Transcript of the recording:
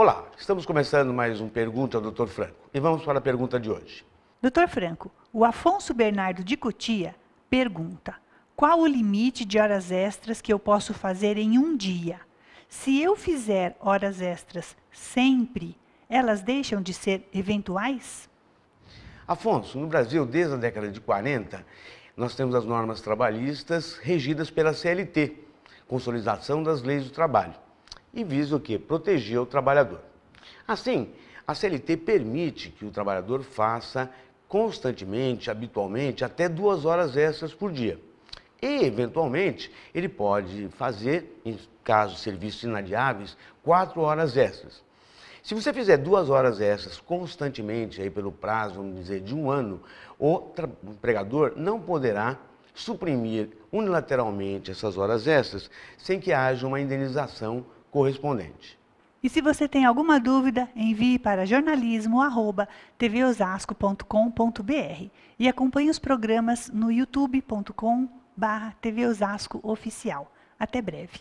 Olá, estamos começando mais um Pergunta ao Dr. Franco e vamos para a pergunta de hoje. Dr. Franco, o Afonso Bernardo de Cotia pergunta: qual o limite de horas extras que eu posso fazer em um dia? Se eu fizer horas extras sempre, elas deixam de ser eventuais? Afonso, no Brasil, desde a década de 40, nós temos as normas trabalhistas regidas pela CLT, Consolidação das Leis do Trabalho e visa o quê? Proteger o trabalhador. Assim, a CLT permite que o trabalhador faça constantemente, habitualmente, até duas horas extras por dia. E, eventualmente, ele pode fazer, em caso de serviços inadiáveis, quatro horas extras. Se você fizer duas horas extras constantemente, aí pelo prazo, vamos dizer, de um ano, o empregador não poderá suprimir unilateralmente essas horas extras sem que haja uma indenização correspondente. E se você tem alguma dúvida, envie para jornalismo@tvosasco.com.br e acompanhe os programas no youtube.com/tvosasco oficial. Até breve.